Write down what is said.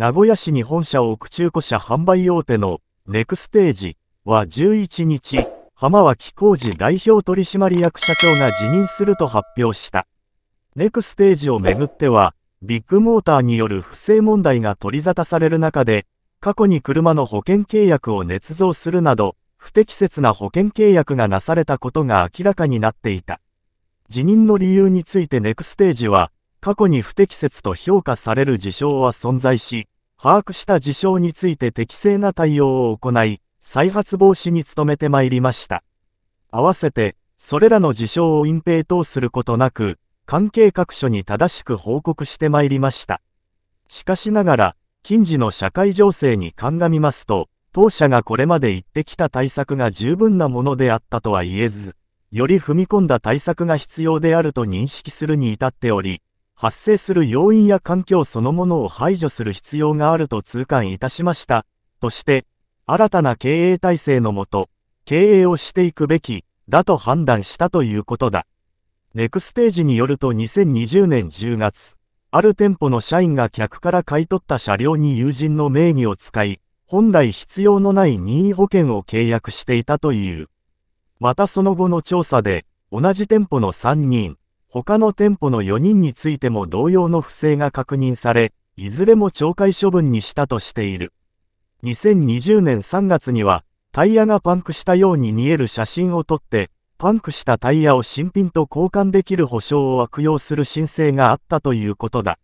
名古屋市に本社を置く中古車販売大手のネクステージは11日、浜脇浩二代表取締役社長が辞任すると発表した。ネクステージをめぐっては、ビッグモーターによる不正問題が取り沙汰される中で、過去に車の保険契約を捏造するなど、不適切な保険契約がなされたことが明らかになっていた。辞任の理由についてネクステージは、過去に不適切と評価される事象は存在し、把握した事象について適正な対応を行い、再発防止に努めてまいりました。合わせて、それらの事象を隠蔽等することなく、関係各所に正しく報告してまいりました。しかしながら、近似の社会情勢に鑑みますと、当社がこれまで言ってきた対策が十分なものであったとは言えず、より踏み込んだ対策が必要であると認識するに至っており、発生する要因や環境そのものを排除する必要があると痛感いたしました、として、新たな経営体制のもと、経営をしていくべき、だと判断したということだ。ネクステージによると2020年10月、ある店舗の社員が客から買い取った車両に友人の名義を使い、本来必要のない任意保険を契約していたという。またその後の調査で、同じ店舗の3人、他の店舗の4人についても同様の不正が確認され、いずれも懲戒処分にしたとしている。2020年3月には、タイヤがパンクしたように見える写真を撮って、パンクしたタイヤを新品と交換できる保証を悪用する申請があったということだ。